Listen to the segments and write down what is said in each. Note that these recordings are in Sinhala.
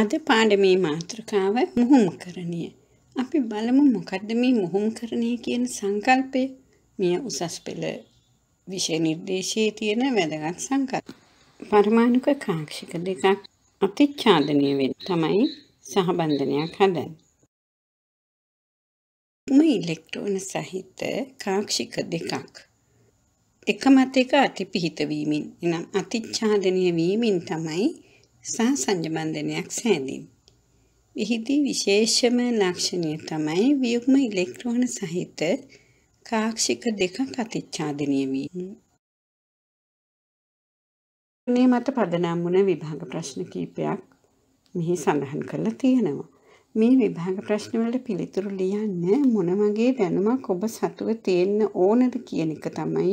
අද පාඩමේ මාතෘකාව මුහුම්කරණය. අපි බලමු මොකද්ද මේ මුහුම්කරණය කියන සංකල්පය? මෙය උසස් පෙළ විෂය නිර්දේශයේ තියෙන වැදගත් සංකල්ප. පරමාණුක කාක්ෂික දෙකක් අතිච්ඡාදනය වෙන තමයි සහබන්ධනයක් හදන්නේ. මේ ඉලෙක්ට්‍රෝන සහිත කාක්ෂික දෙකක් එක මත එක අතිපිහිත වීමෙන් එනම් අතිච්ඡාදනය වීමෙන් තමයි සංසංජ බන්ධනයක් සෑදීම. එහිදී විශේෂම ලක්ෂණය තමයි ව්‍යුග්ම ඉලෙක්ට්‍රෝන සහිත කාක්ෂික දෙක ප්‍රතිච්ඡාදනය වීම. මේ මත පදනම් වුණ විභාග ප්‍රශ්න කීපයක් මෙහි සඳහන් කරලා තියෙනවා. මේ විභාග ප්‍රශ්නවලට පිළිතුරු ලියන්න මොන වගේ දැනුමක් ඔබ සතුව තියෙන්න ඕනද කියන එක තමයි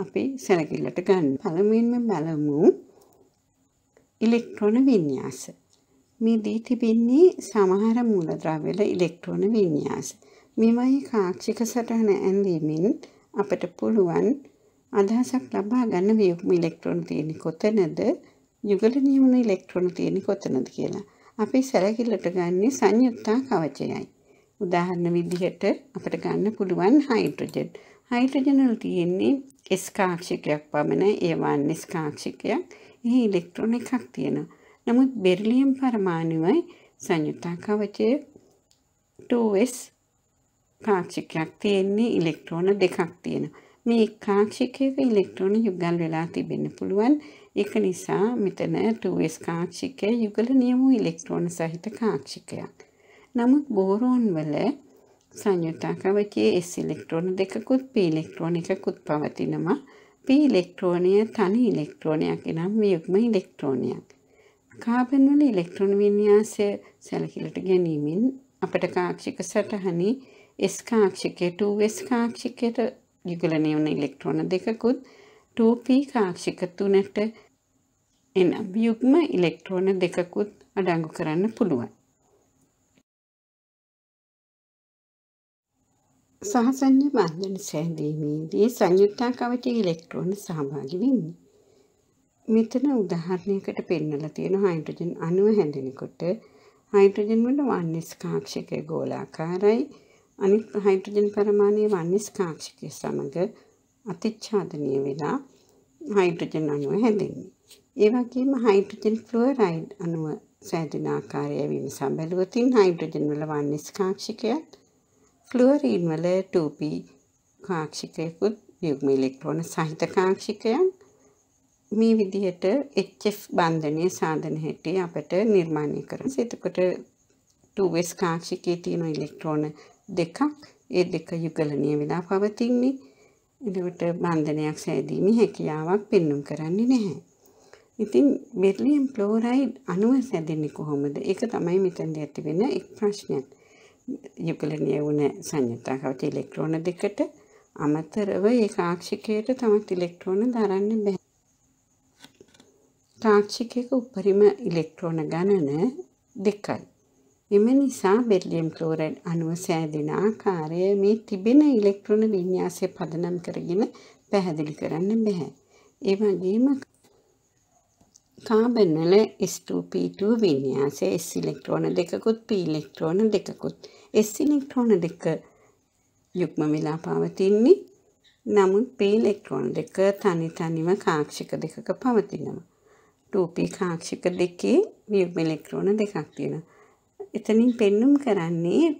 අපි සැලකිල්ලට ගන්න. පළමුවෙන්ම බලමු ඉලෙක්ට්‍රෝන වින්‍යාස. මේ දී තිබෙන්නේ සමහර මූලද්‍රව්‍යල ඉලෙක්ට්‍රෝන වින්‍යාස. මෙවයි කාක්ෂික සටහන ඇඳීමෙන් අපට පුළුවන් අදහසක් ලබා ගන්න වියුක්ම ඉලෙක්ට්‍රෝන තියෙන කොතනද යුගල නියමන ඉලෙක්ට්‍රෝන තියෙන කොතනද කියලා. අපි සැලකිල්ලට ගන්නේ සංයුක්තා කවචයයි. උදාහරණ විදිහට අපට ගන්න පුළුවන් හයිඩ්‍රජන්. හයිඩ්‍රජන්වල තියෙන්නේ S කාක්ෂිකයක් පමණයි ඒවා නිස්කාක්ෂිකයක්. එහි ඉලෙක්ට්‍රෝන එකක් තියෙනවා. නමුත් බෙරිලියම් පරමාණුවයි සංයුක්තා කවචය 2S කාක්ෂිකයක් තියෙන්නේ ඉලෙක්ට්‍රෝන දෙකක් තියෙනවා. මේ කාක්ෂිකයක ඉලෙක්ට්‍රෝන යුගල් වෙලා තිබෙන්න පුළුවන්. ඒක නිසා මෙතන 2s කාක්ෂිකය යුගල නියමු ඉලෙක්ට්‍රෝන සහිත කාක්ෂිකයක්. නමුත් බෝරෝන් වල සංයුක්තා කවචයේ S ඉලෙක්ට්‍රෝන දෙකකුත් P ඉලෙක්ට්‍රෝන එකකුත් පවතිනවා. P ඉලෙක්ට්‍රෝනය තනි ඉලෙක්ට්‍රෝනයක් එනම් යුග්ම ඉලෙක්ට්‍රෝනයක්. කාබන් වල ඉලෙක්ට්‍රෝන වින්‍යාසය සැලකිලට ගැනීමෙන් අපට කාක්ෂික සටහනි S කාක්ෂිකය 2S කාක්ෂිකයට යුගලණය වන ඉලෙක්ට්‍රෝන දෙකකුත් 2P කාක්ෂික 3ට එනම් යුග්ම ඉලෙක්ට්‍රෝන දෙකකුත් අඩංගු කරන්න පුළුවන්. සහසන්‍ය බන්ධන සෑදීමේදී සංයුක්තා කවචයේ ඉලෙක්ට්‍රෝන සහභාගී වෙන්නේ. මෙතන උදාහරණයකට පෙන්වලා තියෙන හයිඩ්‍රජන් අණුව හැඳෙනකොට හයිඩ්‍රජන් වල වන්නස්කාක්ෂික ගෝලාකාරයි අනිත් හයිඩ්‍රජන් පරමාණුයේ වන්නස්කාක්ෂික සමග අතිච්ඡාදනීය වෙලා හයිඩ්‍රජන් අණුව හැදෙන්නේ. ඒ වගේම හයිඩ්‍රජන් ෆ්ලුවරයිඩ් අණුව සෑදෙන ආකාරය විමසා බැලුවොත් හයිඩ්‍රජන් වල වන්නස්කාක්ෂිකයත් ක්ලෝරීන් වල 2p කාක්ෂිකයකුත් යුග්ම ඉලෙක්ට්‍රෝන සහිත කාක්ෂිකයන් මේ විදිහට HF බන්ධනය සාධන හැටි අපට නිර්මාණය කරන. එතකොට 2s කාක්ෂිකයේ තියෙන ඉලෙක්ට්‍රෝන දෙකක් ඒ දෙක යුගලනය වෙලා පවතින්නේ. එතකොට බන්ධනයක් සෑදීමේ හැකියාවක් පෙන්눔 කරන්නේ නැහැ. ඉතින් බෙරිලියම් ක්ලෝරයිඩ් අණුව සැදෙන්නේ කොහොමද? ඒක තමයි මෙතනදී ඇති වෙන එක් ප්‍රශ්නයක්. යුගලනිය වුණ සංයුත්තාකවට ඉලෙක්ට්‍රෝන දෙකට අමතරව ඒ කාක්ෂිකයට තමත් ඉලෙක්ට්‍රෝන දරන්න බැහැ. තාක්ෂිකයක උපරිම ඉලෙක්ට්‍රෝන ගණන දෙකයි. එම නිසා බෙල්ලියම් ක්ලෝරයිඩ් අණුව සෑදෙන ආකාරය මේ තිබෙන ඉලෙක්ට්‍රෝන වින්‍යාසය පදනම් කරගෙන පැහැදිලි කරන්න බැහැ. ඒ වගේම කාබන් වල S2P2 වින්‍යාසය S ඉලෙක්ට්‍රෝන දෙකකුත් P ඉලෙක්ට්‍රෝන දෙකකුත් S ඉලෙක්ට්‍රෝන දෙක යුක්ම වෙලා පවතින්නේ නමුත් P ඉලෙක්ට්‍රෝන දෙක තනි තනිව කාක්ෂික දෙකක පවතිනවා 2P කාක්ෂික දෙකේ යුක්ම ඉලෙක්ට්‍රෝන දෙකක් තියෙනවා එතනින් පෙන්눔 කරන්නේ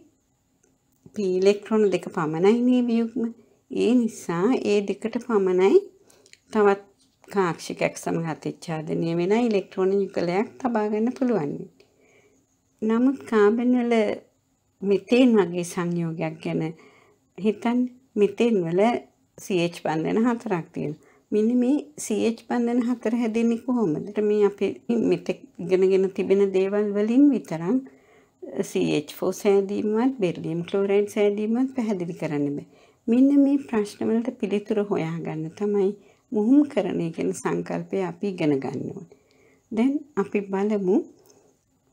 P ඉලෙක්ට්‍රෝන දෙක පමණයි නේ යුක්ම ඒ නිසා ඒ දෙකට පමණයි තවත් කාක්ෂිකයක් සමඟ අතිච්ඡාදනය වෙන ඉලෙක්ට්‍රෝන යුගලයක් තබා ගන්න පුළුවන්. නමුත් කාබන් වල මිතේන් වගේ සංයෝගයක් ගැන හිතන් මිතේන් වල CH බන්ධන හතරක් තියෙනවා. මෙන්න මේ CH බන්ධන හතර හැදෙන්නේ කොහොමද? මේ අපේ මෙතෙක් ඉගෙනගෙන තිබෙන දේවල් වලින් විතරක් CH4 සෑදීමත් බෙරිලියම් ක්ලෝරයිඩ් සෑදීමත් පැහැදිලි කරන්න බෑ. මෙන්න මේ ප්‍රශ්නවලට පිළිතුර හොයාගන්න තමයි මුහුම් කරණය කියන සංකල්පය අපි ඉගෙන ගන්න ඕනේ. දැන් අපි බලමු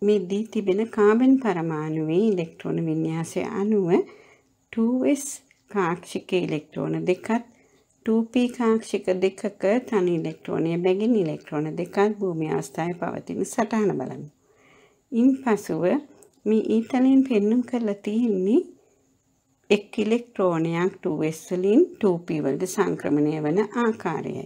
මේ දී තිබෙන කාබන් පරමාණුවේ ඉලෙක්ට්‍රෝන වින්‍යාසය අනුව 2s කාක්ෂික ඉලෙක්ට්‍රෝන දෙකත් 2p කාක්ෂික දෙකක තනි ඉලෙක්ට්‍රෝනය බැගින් ඉලෙක්ට්‍රෝන දෙකක් භූමි අවස්ථාවේ පවතින සටහන බලමු. ඉන්පසුව මේ ඊතලෙන් පෙන්눔 කරලා තියෙන්නේ එක් ඉලෙක්ට්‍රෝනයක් 2s වලින් 2p වලට සංක්‍රමණය වන ආකාරයයි.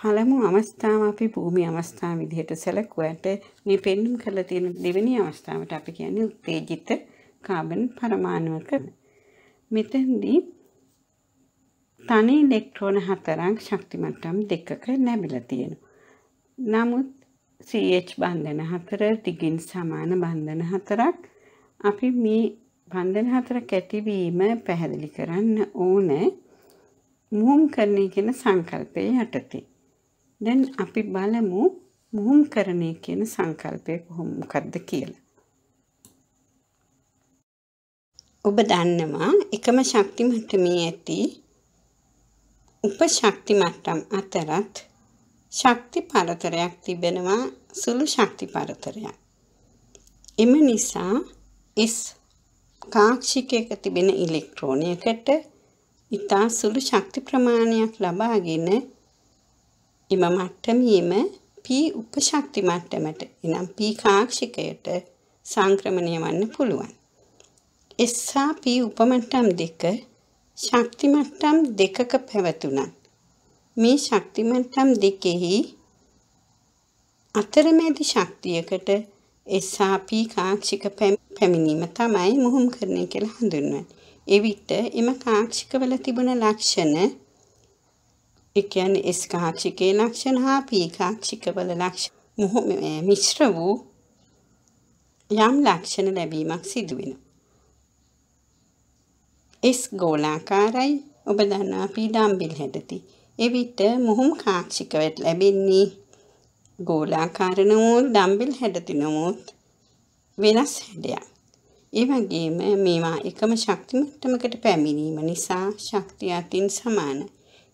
පළමු අවස්ථාව අපි භූමි අවස්ථාව විදිහට සැලකුවට මේ පෙන්වුම් කරලා තියෙන දෙවෙනි අවස්ථාවට අපි කියන්නේ උත්තේජිත කාබන් පරමාණුක. මෙතෙන්දී තනි ඉලෙක්ට්‍රෝන හතරක් ශක්ති මට්ටම් දෙකක නැඹිලා තියෙනවා. නමුත් CH බන්ධන හතර, දිගින් සමාන බන්ධන හතරක් අපි මේ බන්ධන හතරක් ඇතිවීම පැහැදිලි කරන්න ඕන මුහුම් කරණය කියන සංකල්පය යටතේ. දැන් අපි බලමු මුහුම් කරණය කියන සංකල්පය කොහොම මොකක්ද කියලා. ඔබ දන්නවා එකම ශක්ති මට්ටමේ ඇති උපශක්ති මට්ටම් අතරත් ශක්ති පරතරයක් තිබෙනවා සුළු ශක්ති පරතරයක්. එම නිසා S පාක්ෂිකයක තිබෙන ඉලෙක්ට්‍රෝනයකට ඉතා සුළු ශක්ති ප්‍රමාණයක් ලබාගෙන එම මට්ටමීම P උපශක්ති මට්ටමට එනම් P කාක්ෂිකයට සංක්‍රමණය වන්න පුළුවන්. S හා P උපමට්ටම් දෙක ශක්ති මට්ටම් දෙකක පැවතුණා. මේ ශක්ති මට්ටම් දෙකෙහි අතරමැදි ශක්තියකට එසාපී කාක්ෂික පැමිණීම තමයි මුහුම් කරණය කියලා හඳුන්වන්නේ. එවිට එම කාක්ෂිකවල තිබුණ ලක්ෂණ ඒ කියන්නේ S කාක්ෂිකේ ලක්ෂණ හා P කාක්ෂිකවල ලක්ෂණ මුහුම මිශ්‍ර වූ යම් ලක්ෂණ ලැබීමක් සිදු වෙනවා. S ගෝලාකාරයි ඔබ දන්නවා P ඩම්බිල් හැඩති. එවිට මුහුම් කාක්ෂිකවට ලැබෙන්නේ ගෝලාකාර නමුත් ඩම්බෙල් හැඩති නමුත් වෙනස් හැඩයක්. ඒ වගේම මේවා එකම ශක්ති මට්ටමකට පැමිණීම නිසා ශක්තිය අතින් සමාන.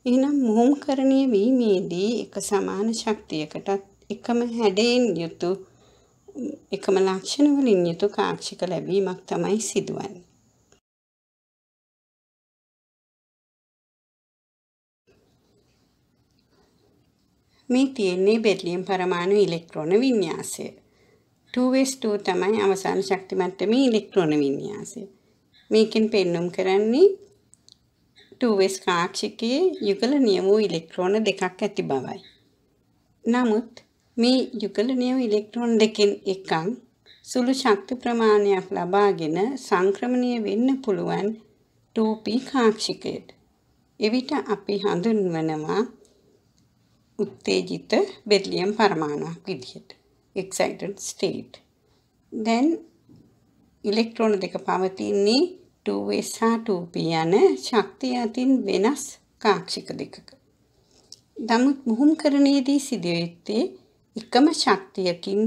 එහෙනම් මොහොම්කරණය වීමේදී එක සමාන ශක්තියකටත් එකම හැඩයෙන් යුතු එකම ලක්ෂණ වලින් යුතු කාක්ෂික ලැබීමක් තමයි සිදුවන්නේ. මේ තියෙන්නේ බෙට්ලියම් පරමාණු ඉලෙක්ට්‍රෝන වින්‍යාසය. 2s2 තමයි අවසාන ශක්ති මට්ටමේ ඉලෙක්ට්‍රෝන වින්‍යාසය. මේකෙන් පෙන්눔 කරන්නේ 2s කාක්ෂිකයේ යුගල නියම වූ ඉලෙක්ට්‍රෝන දෙකක් ඇති බවයි. නමුත් මේ යුගල නියම ඉලෙක්ට්‍රෝන දෙකෙන් එකක් සුළු ශක්ති ප්‍රමාණයක් ලබාගෙන සංක්‍රමණය වෙන්න පුළුවන් 2p කාක්ෂිකයට. එවිට අපි හඳුන්වනවා උත්තේජිත බෙරිලියම් පරමාණුවක් විදිහට excited state then ඉලෙක්ට්‍රෝන දෙක පවතින්නේ 2s හා 2p යන ශක්තිය අතින් වෙනස් කාක්ෂික දෙකක නමුත් මුහුම්කරණයේදී සිදුවෙත්තේ එකම ශක්තියකින්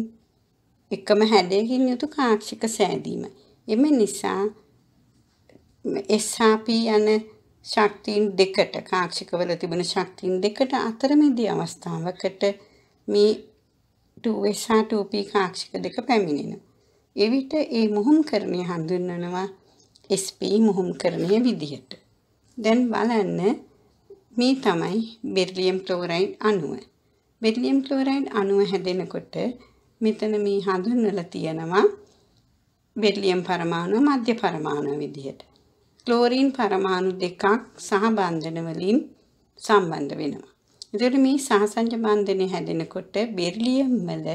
එකම හැඩයකින් යුතු කාක්ෂික සෑදීම එම නිසා SRP යන ශක්තියින් දෙකට කාක්ෂිකවල තිබෙන ශක්තියින් දෙකට අතරමැදි අවස්ථාවකට මේ 2S හා 2P කාක්ෂික දෙක පැමිණෙනවා. එවිට ඒ මොහොම්කරණය හඳුන්වනවා SP මොහොම්කරණය විදිහට. දැන් බලන්න මේ තමයි බෙරිලියම් ක්ලෝරයිඩ් අණුව. බෙරිලියම් ක්ලෝරයිඩ් අණුව හැදෙනකොට මෙතන මේ හඳුන්වලා තියෙනවා බෙරිලියම් පරමාණු මධ්‍ය පරමාණු විදිහට. ක්ලෝරීන් පරමාණු දෙකක් සහබන්ධන වලින් සම්බන්ධ වෙනවා. එතකොට මේ සහසංජ බන්ධනය හැදෙනකොට බෙරිලියම් වල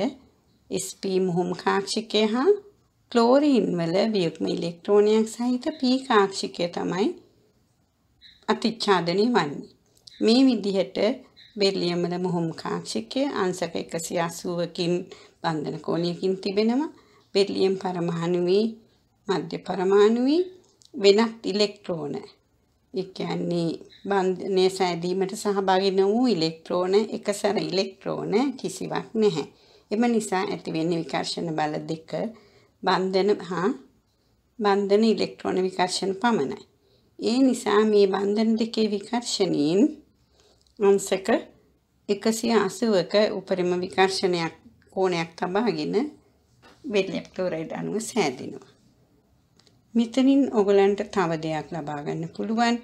sp මුහුම් කාක්ෂිකය හා ක්ලෝරීන් වල වියුක්ම ඉලෙක්ට්‍රෝනයක් සහිත p කාක්ෂිකය තමයි අතිච්ඡාදනය වන්නේ. මේ විදිහට බෙරිලියම් වල මුහුම් කාක්ෂිකය අංශක 180කින් බන්ධන කෝණයකින් තිබෙනවා. බෙරිලියම් පරමාණුවේ මධ්‍ය පරමාණුවේ වෙනත් ඉලෙක්ට්‍රෝන ඒ කියන්නේ බන්ධනයේ සෑදීමට සහභාගී නොවූ ඉලෙක්ට්‍රෝන එකසර ඉලෙක්ට්‍රෝන කිසිවක් නැහැ. එම නිසා ඇතිවෙන විකර්ෂණ බල දෙක බන්ධන හා බන්ධන ඉලෙක්ට්‍රෝන විකර්ෂණ පමණයි. ඒ නිසා මේ බන්ධන දෙකේ විකර්ෂණයෙන් අංශක 180ක උපරිම විකර්ෂණයක් කෝණයක් තබාගෙන බෙල්ලෙප්ටෝරයිඩ් අණුව සෑදෙනවා. මෙතනින් ඔගලන්ට තව දෙයක් ලබා ගන්න පුළුවන්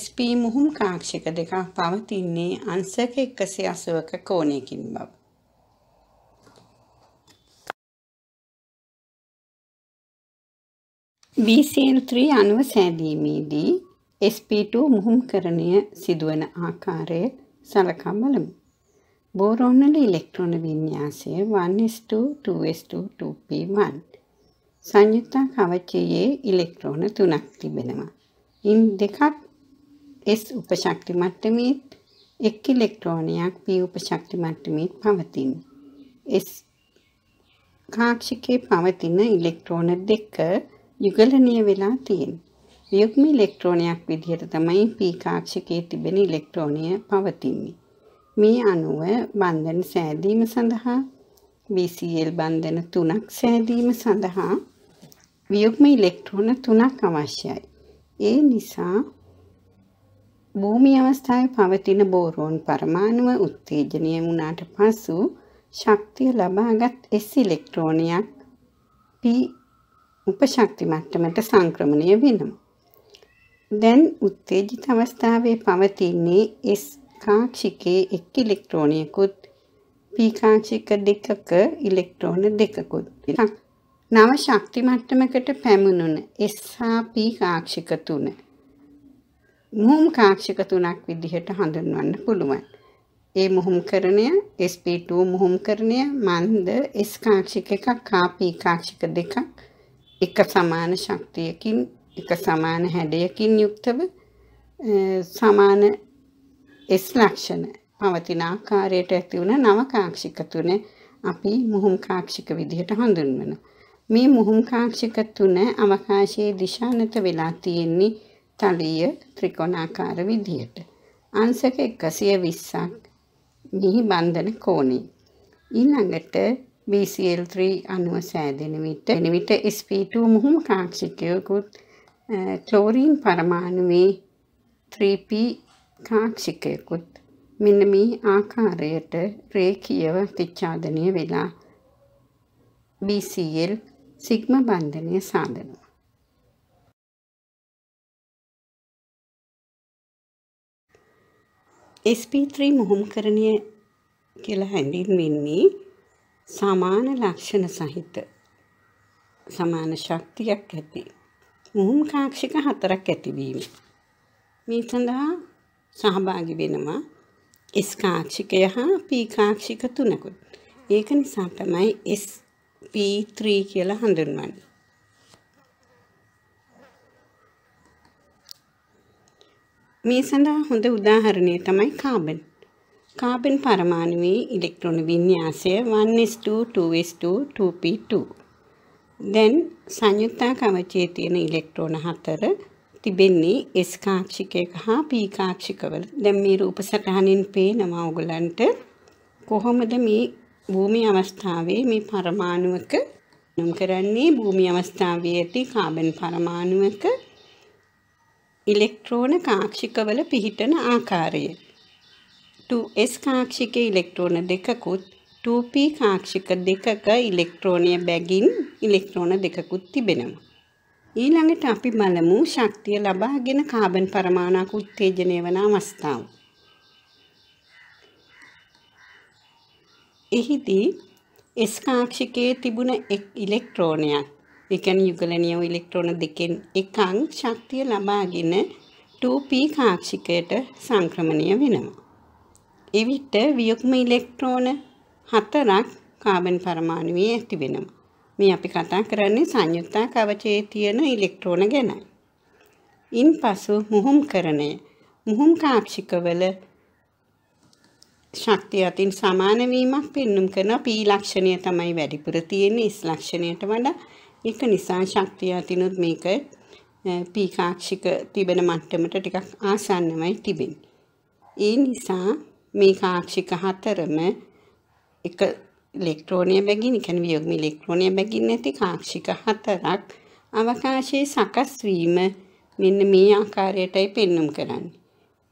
SP මුහුම් කාක්ෂික දෙකක් පවතින්නේ අංශක 180ක කෝණයකින් බව. BCL3 අණුව සෑදීමේදී SP2 මුහුම්කරණය සිදුවන ආකාරය සලකා බලමු. බෝරෝනල ඉලෙක්ට්‍රෝන වින්‍යාසය 1s2 2s2 2p1 සංයුක්තා කවචයේ ඉලෙක්ට්‍රෝන තුනක් තිබෙනවා. ඉන් දෙකක් S උපශක්ති මට්ටමේ එක් ඉලෙක්ට්‍රෝනයක් P උපශක්ති මට්ටමේ පවතින. S කාක්ෂිකේ පවතින ඉලෙක්ට්‍රෝන දෙක යුගලනීය වෙලා තියෙනවා. යුග්ම ඉලෙක්ට්‍රෝනයක් විදිහට තමයි P කාක්ෂිකයේ තිබෙන ඉලෙක්ට්‍රෝනය පවතින්නේ. මේ අණුව බන්ධන සෑදීම සඳහා BCL බන්ධන තුනක් සෑදීම සඳහා වියුක්ම ඉලෙක්ට්‍රෝන තුනක් අවශ්‍යයි. ඒ නිසා භූමි අවස්ථාවේ පවතින බෝරෝන් පරමාණුව උත්තේජනය වුණාට පසු ශක්තිය ලබාගත් S ඉලෙක්ට්‍රෝනයක් P උපශක්ති මට්ටමට සංක්‍රමණය වෙනවා. දැන් උත්තේජිත අවස්ථාවේ පවතින්නේ S කාක්ෂිකයේ එක් ඉලෙක්ට්‍රෝනයකුත් P කාක්ෂික දෙකක ඉලෙක්ට්‍රෝන දෙකකුත්. නව ශක්ති මට්ටමකට පැමුණුන SHP කාක්ෂික තුන මුහුම් කාක්ෂික තුනක් විදිහට හඳුන්වන්න පුළුවන්. ඒ මුහුම්කරණය SP2 මුහුම්කරණය මන්ද S කාක්ෂික එකක් KP කාක්ෂික දෙකක් එක සමාන ශක්තියකින් එක සමාන හැඩයකින් යුක්තව සමාන S ලක්ෂණ පවතින ආකාරයට ඇති වුණ නව කාක්ෂික තුන අපි මුහුම් කාක්ෂික විදිහට හඳුන්වනවා. මේ මුහුම්කාංශික තුන අවකාශයේ දිශානත වෙලා තියෙන්නේ තලීය ත්‍රිකෝණාකාර විදියට. අංශක 120ක් මෙහි බන්ධන කෝණේ. ඊළඟට BCl3 අණුව සෑදෙන විට එන විට sp2 මුහුම්කාංශිකයකුත් ක්ලෝරීන් පරමාණුවේ 3p කාංශිකයකුත් මෙන්න මේ ආකාරයට රේඛීයව පිච්ඡාදනය වෙලා BCl සිග්ම බන්ධනය සාදනවා. SP3 මුහුම්කරණය කියලා හැඳින්වෙන්නේ සමාන ලක්ෂණ සහිත සමාන ශක්තියක් ඇති මුහුම් කාක්ෂික හතරක් ඇතිවීම. මේ සඳහා සහභාගි වෙනවා S කාක්ෂිකය හා P කාක්ෂික තුනකුත්. ඒක නිසා තමයි S P3 කියලා හඳුන්වන්නේ. මේ සඳහා හොඳ උදාහරණය තමයි carbon. Carbon පරමාණුවේ ඉලෙක්ට්‍රෝන වින්‍යාසය 1s2 2s2 2p2. දැන් සංයුක්තා කවචයේ තියෙන ඉලෙක්ට්‍රෝන හතර තිබෙන්නේ S කාක්ෂිකයක හා P කාක්ෂිකවල. දැන් මේ රූප සටහනින් පේනවා ඔයගලන්ට කොහොමද මේ භූමි අවස්ථාවේ මේ පරමාණුවක නම් කරන්නේ භූමි අවස්ථාවේ ඇති කාබන් පරමාණුවක ඉලෙක්ට්‍රෝන කාක්ෂිකවල පිහිටන ආකාරය 2s කාක්ෂිකයේ ඉලෙක්ට්‍රෝන දෙකකුත් 2p කාක්ෂික දෙකක ඉලෙක්ට්‍රෝනය බැගින් ඉලෙක්ට්‍රෝන දෙකකුත් තිබෙනවා. ඊළඟට අපි බලමු ශක්තිය ලබාගෙන කාබන් පරමාණුක උත්තේජනය වන අවස්ථාව. එහිදී S කාක්ෂිකයේ තිබුණ එක් ඉලෙක්ට්‍රෝනයක් ඒ කියන්නේ යුගලනීය ඉලෙක්ට්‍රෝන දෙකෙන් එකක් ශක්තිය ලබාගෙන 2p කාක්ෂිකයට සංක්‍රමණය වෙනවා. එවිට වියුක්ම ඉලෙක්ට්‍රෝන හතරක් කාබන් පරමාණුවේ ඇති වෙනවා. මේ අපි කතා කරන්නේ සංයුක්තා කවචයේ තියෙන ඉලෙක්ට්‍රෝන ගැනයි. ඉන්පසු මුහුම් කරණය මුහුම් කාක්ෂිකවල ශක්තිය අතින් සමාන වීමක් පෙන්눔 කරන P ලක්ෂණය තමයි වැඩිපුර තියෙන්නේ S ලක්ෂණයට වඩා. ඒක නිසා ශක්තිය අතිනුත් මේක P කාක්ෂික තිබෙන මට්ටමට ටිකක් ආසන්නමයි තිබෙන්නේ. ඒ නිසා මේ කාක්ෂික හතරම එක ඉලෙක්ට්‍රෝනය බැගින්, ඒ කියන්නේ වියෝග්ම ඉලෙක්ට්‍රෝනය බැගින් නැති කාක්ෂික හතරක් අවකාශයේ සකස් වීම මෙන්න මේ ආකාරයටයි පෙන්눔 කරන්නේ.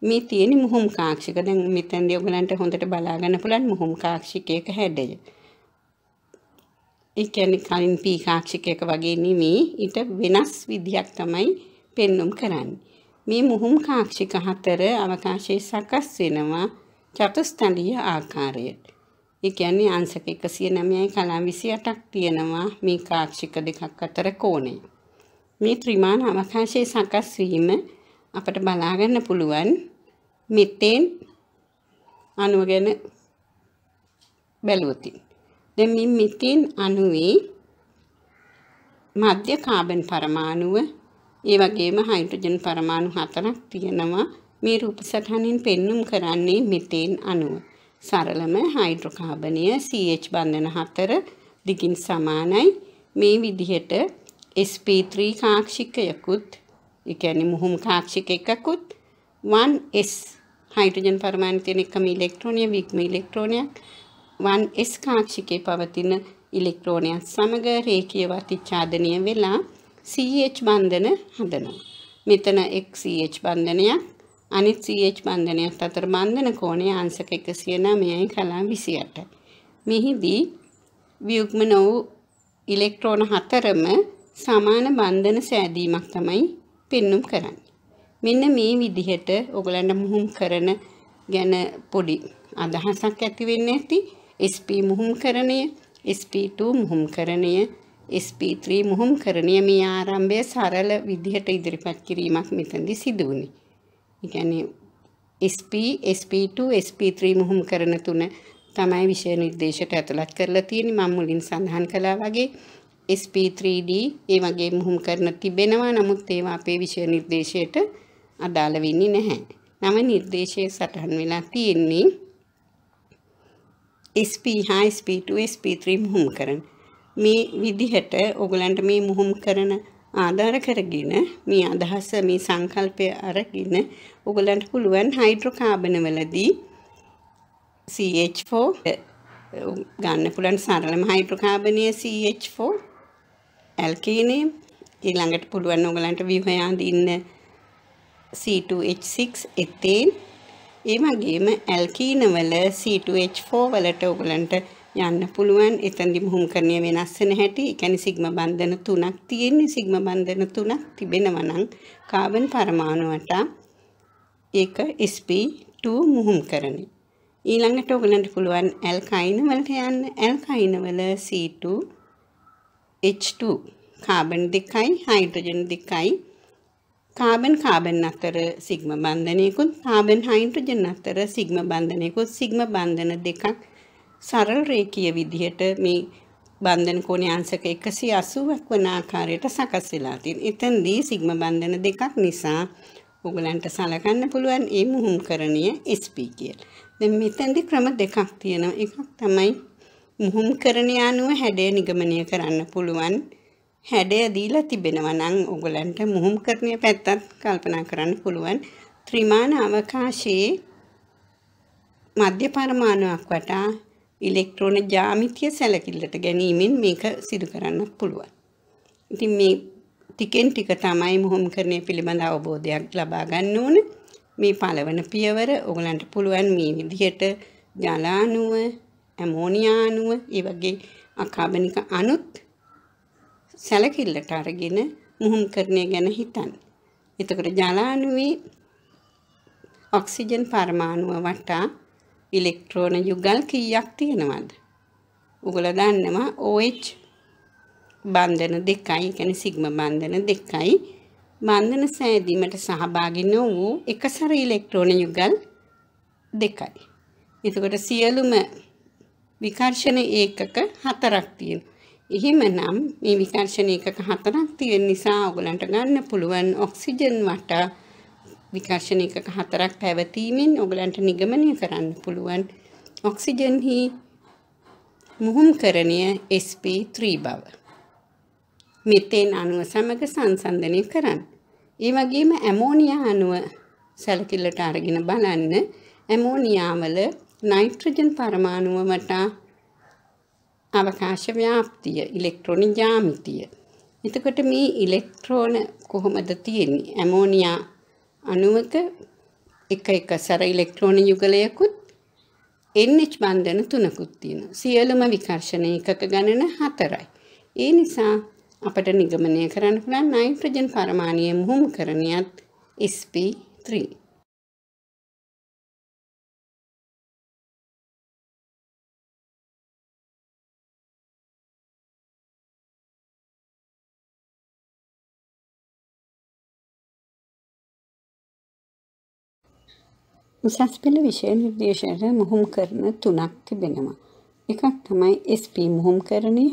මේ තියෙන මුහුම් කාක්ෂික දැන් මෙතෙන්දී ඔයගලන්ට හොඳට බලා ගන්න පුළුවන් මුහුම් කාක්ෂිකයක හැඩය. ඒ කියන්නේ කලින් පී කාක්ෂිකයක වගේ නෙමෙයි ඊට වෙනස් විදියක් තමයි පෙන්눔 කරන්නේ. මේ මුහුම් කාක්ෂික හතර අවකාශයේ සකස් වෙනවා චතුස්තලීය ආකාරයට. ඒ කියන්නේ අංශක 109යි කලා 28ක් තියෙනවා මේ කාක්ෂික දෙකක් අතර කෝණය. මේ ත්‍රිමාන අවකාශයේ සකස් වීම අපට බලාගන්න පුළුවන් මෙතෙන් අණුව ගැන බැලුවොත්. දැන් මේ මෙතෙන් අණුවේ මධ්‍ය කාබන් පරමාණුව ඒ වගේම හයිඩ්‍රජන් පරමාණු හතරක් තියෙනවා. මේ රූප සටහනින් පෙන්눔 කරන්නේ මෙතෙන් අණුව. සරලම හයිඩ්‍රෝකාබනය CH බන්ධන හතර දිගින් සමානයි. මේ විදිහට sp3 කාක්ෂිකයකුත් ඒ කියන්නේ මුහුම් කාක්ෂික එකකුත් 1s හයිඩ්‍රජන් පරමාණු තියෙන එකම ඉලෙක්ට්‍රෝනය වික්ම ඉලෙක්ට්‍රෝනයක් 1s කාක්ෂිකේ පවතින ඉලෙක්ට්‍රෝනයන් සමග රේඛීය වතිච්ඡාදනය වෙලා CH බන්ධන හදනවා. මෙතන එක් CH බන්ධනයක් අනිත් CH බන්ධනයක් අතර බන්ධන කෝණය අංශක 109යි කලා 28. මෙහිදී ව්‍යුග්ම නොවූ ඉලෙක්ට්‍රෝන හතරම සමාන බන්ධන සෑදීමක් තමයි පෙන්눔 කරන්න. මෙන්න මේ විදිහට ඔගලන්ට මුහුම් කරන ගැන පොඩි අදහසක් ඇති වෙන්න ඇති. SP මුහුම් කරණය, SP2 මුහුම් කරණය, SP3 මුහුම් කරණය මේ ආරම්භය සරල විදිහට ඉදිරිපත් කිරීමක් මෙතනදී සිදු වුණේ. ඒ කියන්නේ SP, SP2, SP3 මුහුම් කරන තුන තමයි විෂය නිර්දේශයට ඇතුළත් කරලා තියෙන්නේ. මම මුලින් සඳහන් කළා වගේ SP3D ඒ වගේ මුහුම් කරන තිබෙනවා නමුත් ඒවා අපේ විෂය නිර්දේශයට අදාළ වෙන්නේ නැහැ. නව නිර්දේශයේ සටහන් වෙලා තියෙන්නේ SP හා SP2 SP3 මුහුම් කරන. මේ විදිහට ඔගලන්ට මේ මුහුම් කරන ආධාර කරගෙන මේ අදහස මේ සංකල්පය අරගෙන ඔගලන්ට පුළුවන් හයිඩ්‍රෝකාබනවලදී CH4 ගන්න පුළුවන් සරලම හයිඩ්‍රෝකාබනය CH4 ඇල්කීනේ ඊළඟට පුළුවන් ඔයගලන්ට විහයාඳ ඉන්න C2H6 එතේන් ඒ වගේම ඇල්කීන වල C2H4 වලට ඔයගලන්ට යන්න පුළුවන් එතනදි මුහුම්කරණය වෙනස් වෙන හැටි ඒ කියන්නේ සිග්ම බන්ධන තුනක් තියෙන්නේ සිග්ම බන්ධන තුනක් තිබෙනවා නම් කාබන් පරමාණුවට ඒක sp2 මුහුම්කරණය ඊළඟට ඔයගලන්ට පුළුවන් ඇල්කයින වලට යන්න ඇල්කයින වල C2 H2 කාබන් දෙකයි හයිඩ්‍රජන් දෙකයි කාබන් කාබන් අතර සිග්ම බන්ධනයකුත් කාබන් හයිඩ්‍රජන් අතර සිග්ම බන්ධනයකුත් සිග්ම බන්ධන දෙකක් සරල රේඛීය විදිහට මේ බන්ධන කෝණයේ අංශක 180ක් වන ආකාරයට සකස් වෙලා තියෙන. එතෙන්දී සිග්ම බන්ධන දෙකක් නිසා ඔයගලන්ට සලකන්න පුළුවන් මේ මුහුම්කරණීය SP කියලා. දැන් මෙතෙන්දී ක්‍රම දෙකක් තියෙනවා. එකක් තමයි මුහුම්කරණය අනුව හැඩය නිගමනය කරන්න පුළුවන්. හැඩය දීලා තිබෙනවා නම් ඔයගලන්ට මුහුම්කරණය පැත්තත් කල්පනා කරන්න පුළුවන්. ත්‍රිමාන අවකාශයේ මධ්‍ය පරමාණුවක් වටා ඉලෙක්ට්‍රෝන ජ්‍යාමිතිය සැලකිල්ලට ගැනීමෙන් මේක සිදු කරන්න පුළුවන්. ඉතින් මේ ටිකෙන් ටික තමයි මුහුම්කරණය පිළිබඳ අවබෝධයක් ලබා ගන්න ඕන. මේ පළවන පියවර ඔයගලන්ට පුළුවන් මේ විදිහට ජලානුව ඇමෝනියා අණුව ඒ වගේ අකාබනික අණුත් සැලකිල්ලට අරගෙන මුහුම්කරණය ගැන හිතන්න. එතකොට ජලාණුවේ ඔක්සිජන් පරමාණුව වටා ඉලෙක්ට්‍රෝන යුගල් කීයක් තියෙනවද? උගල දන්නවා OH බන්ධන දෙකයි, කියන්නේ සිග්මා බන්ධන දෙකයි. බන්ධන සෑදීමට සහභාගී නොවූ එකසර ඉලෙක්ට්‍රෝන යුගල් දෙකයි. එතකොට සියලුම විකර්ෂණ ඒකක හතරක් තියෙනවා. එහෙමනම් මේ විකර්ෂණ ඒකක හතරක් තියෙන නිසා ඔයගලන්ට ගන්න පුළුවන් ඔක්සිජන් වටා විකර්ෂණ ඒකක හතරක් පැවතීමෙන් ඔයගලන්ට නිගමනය කරන්න පුළුවන් ඔක්සිජන් හි මුහුම්කරණය sp3 බව. මෙතෙන් අණුව සමග සංසන්දනය කරන්න. ඒ වගේම ඇමෝනියා අණුව සැලකිල්ලට අරගෙන බලන්න ඇමෝනියා වල නයිට්‍රජන් පරමාණුව වටා අවකාශ ව්‍යාප්තිය ඉලෙක්ට්‍රෝන ජාමිතිය. එතකොට මේ ඉලෙක්ට්‍රෝන කොහොමද තියෙන්නේ? ඇමෝනියා අණුවක එක එක සැර ඉලෙක්ට්‍රෝන යුගලයකුත් NH බන්ධන තුනකුත් තියෙනවා. සියලුම විකර්ෂණ එකක ගණන හතරයි. ඒ නිසා අපට නිගමනය කරන්න පුළුවන් නයිට්‍රජන් පරමාණුයේ මුහුමුකරණයත් sp3 උසස් පෙළ විෂය නිර්දේශයට මුහුම් කරන තුනක් තිබෙනවා. එකක් තමයි SP මුහුම් කරණය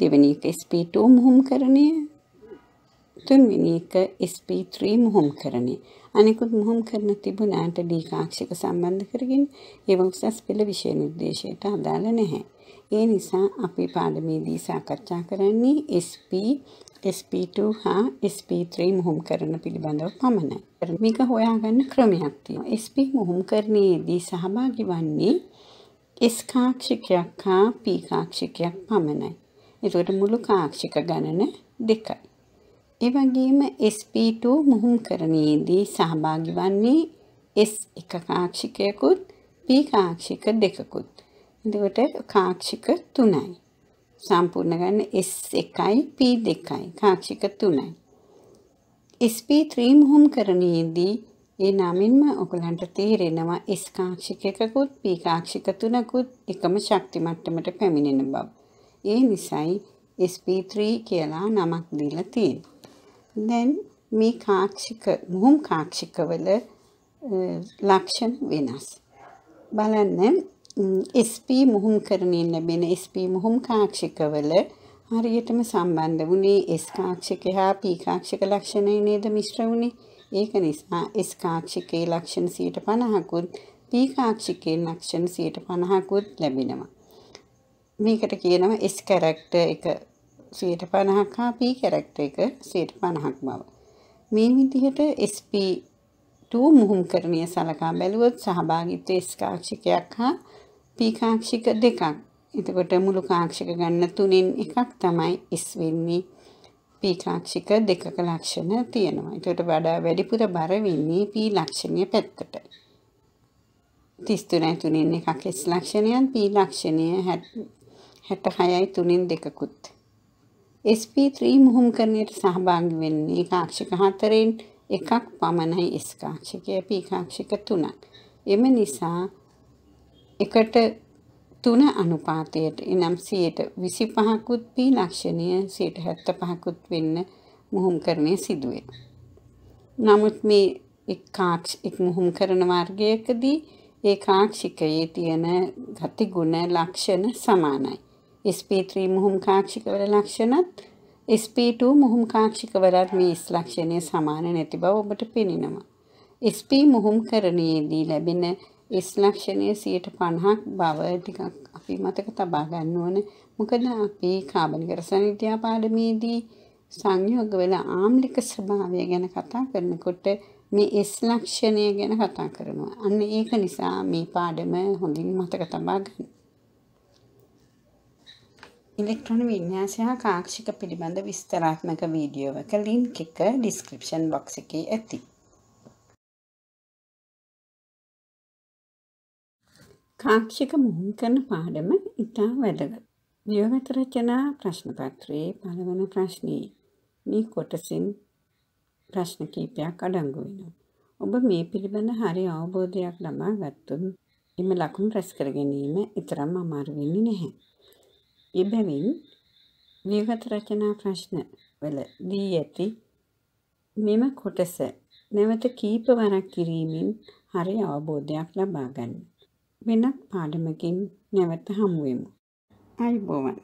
දෙවැනි එක SP2 මුහුම් කරණය තුන්වෙනි එක SP3 මුහුම් කරණය අනෙකුත් මුහුම් කරන තිබුණාට දීකාක්ෂික සම්බන්ධ කරගෙන ඒවා උසස් පෙළ විෂය නිර්දේශයට අදාළ නැහැ. ඒ නිසා අපි පාඩමේදී සාකච්ඡා කරන්නේ SP SP2 හා SP3 මුහුම් කරන පිළිබඳව පමණයි. මේක හොයාගන්න ක්‍රමයක් තියෙනවා. SP මුහුම් කරණයේදී සහභාගී වන්නේ S කාක්ෂිකයක් හා P කාක්ෂිකයක් පමණයි. ඒකට මුළු කාක්ෂික ගණන දෙකයි. ඒ වගේම SP2 මුහුම් කරණයේදී සහභාගී වන්නේ S එක කාක්ෂිකයකුත් P කාක්ෂික දෙකකුත්. එතකොට කාක්ෂික තුනයි. සම්පූර්ණ කරන්න S1යි P2යි කාක්ෂික 3යි. SP3 මුහුම් කරණයේදී ඒ නමින්ම ඔයගලන්ට තේරෙනවා S කාක්ෂික එකකුත් P කාක්ෂික තුනකුත් එකම ශක්ති මට්ටමට පැමිණෙන බව. ඒ නිසායි SP3 කියලා නමක් දීලා තියෙන්නේ. දැන් මේ කාක්ෂික මුහුම් කාක්ෂිකවල ලක්ෂණ වෙනස්. බලන්න SP මුහුම් කරණයෙන් ලැබෙන SP මුහුම් කාක්ෂිකවල හරියටම සම්බන්ධ වුණේ S කාක්ෂික හා P කාක්ෂික ලක්ෂණය නේද මිශ්‍ර වුණේ. ඒක නිසා S කාක්ෂිකයේ ලක්ෂණ 50%කුත් P කාක්ෂිකයේ ලක්ෂණ 50%කුත් ලැබෙනවා. මේකට කියනවා S කැරක්ටර් එක 50%ක් හා P කැරක්ටර් එක 50%ක් බව. මේ විදිහට SP 2 මුහුම් කරණය සලකා බැලුවොත් සහභාගීත්ව S කාක්ෂිකයක් හා P කාක්ෂික දෙකක්. එතකොට මුළු කාක්ෂික ගන්න තුනෙන් එකක් තමයි S වෙන්නේ. P කාක්ෂික දෙකක ලක්ෂණ තියෙනවා. එතකොට වඩා වැඩිපුර බර වෙන්නේ P ලක්ෂණය පැත්තට. 33යි තුනෙන් එකක් S ලක්ෂණයන් P ලක්ෂණය 66යි තුනෙන් දෙකකුත්. SP3 මුහුම්කරණයට සහභාගි වෙන්නේ කාක්ෂික හතරෙන් එකක් පමණයි S කාක්ෂිකය P කාක්ෂික තුනක්. එම නිසා එකට තුන අනුපාතයට එනම් සියයට විසි පහකුත් පී ලක්ෂණය සයට හැත්ත පහකුත් වෙන්න මුහුම්කරණය සිදුවේ. නමුත් මේ එක්කාක්ෂ එක් මුහුම් කරන වර්ගයකදී ඒ කාක්ෂිකයේ තියෙන ගතිගුණ ලක්ෂණ සමානයි. SP3 මුහුම් කාක්ෂිකවල ලක්ෂණත් SP2 මුහුම් කාක්ෂිකවලත් මේ S ලක්ෂණය සමාන නැති බව ඔබට පෙනෙනවා. SP මුහුම් කරණයේදී ලැබෙන S ලක්ෂණය 150ක් බව ටිකක් අපි මතක තබා ගන්න ඕන. මොකද අපි කාබනික රසායන විද්‍යා පාඩමේදී සංයෝග වල ආම්ලික ස්වභාවය ගැන කතා කරනකොට මේ S ලක්ෂණය ගැන කතා කරනවා. අන්න ඒක නිසා මේ පාඩම හොඳින් මතක තබා ගන්න. ඉලෙක්ට්‍රොන වින්‍යාසය හා කාක්ෂික පිළිබඳ විස්තරාත්මක වීඩියෝවක ලින්ක් එක ඩිස්ක්‍රිප්ෂන් බොක්ස් එකේ ඇති. කාක්ෂික මුහුම් කරන පාඩම ඉතා වැදගත්. නියමිත රචනා ප්‍රශ්නපත්‍රයේ පළවන ප්‍රශ්නයේ මේ කොටසින් ප්‍රශ්න කිහිපයක් අඩංගු වෙනවා. ඔබ මේ පිළිබඳ හරි අවබෝධයක් ලබා ගත්තොත් එම ලකුණු රැස් කර ගැනීම ඊතරම් අමාරු වෙන්නේ නැහැ. එබැවින් නියමිත රචනා ප්‍රශ්න වල දී ඇති මෙම කොටස නැවත කීප වරක් කිරීමෙන් හරි අවබෝධයක් ලබා ගන්නවා. වෙනත් පාඩමකින් නැවත හමුවෙමු. අයිබෝවන්